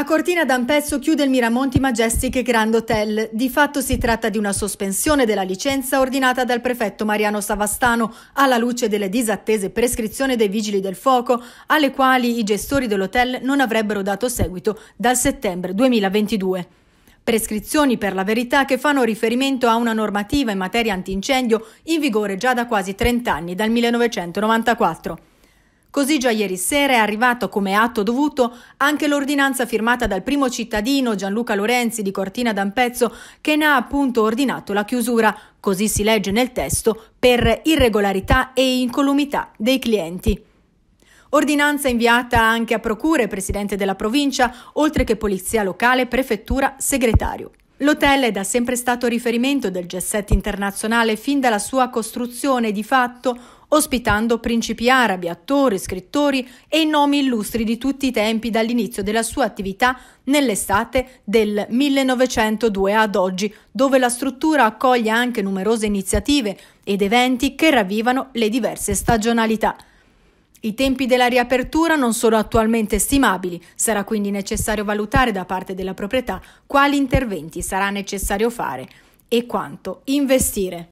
A Cortina d'Ampezzo chiude il Miramonti Majestic Grand Hotel. Di fatto si tratta di una sospensione della licenza ordinata dal prefetto Mariano Savastano alla luce delle disattese prescrizioni dei vigili del fuoco, alle quali i gestori dell'hotel non avrebbero dato seguito dal settembre 2022. Prescrizioni per la verità che fanno riferimento a una normativa in materia antincendio in vigore già da quasi 30 anni, dal 1994. Così già ieri sera è arrivato come atto dovuto anche l'ordinanza firmata dal primo cittadino Gianluca Lorenzi di Cortina d'Ampezzo che ne ha appunto ordinato la chiusura, così si legge nel testo, per irregolarità e incolumità dei clienti. Ordinanza inviata anche a procure, presidente della provincia, oltre che polizia locale, prefettura, segretario. L'hotel è da sempre stato riferimento del gesset internazionale fin dalla sua costruzione di fatto, ospitando principi arabi, attori, scrittori e nomi illustri di tutti i tempi dall'inizio della sua attività nell'estate del 1902 ad oggi, dove la struttura accoglie anche numerose iniziative ed eventi che ravvivano le diverse stagionalità. I tempi della riapertura non sono attualmente stimabili, sarà quindi necessario valutare da parte della proprietà quali interventi sarà necessario fare e quanto investire.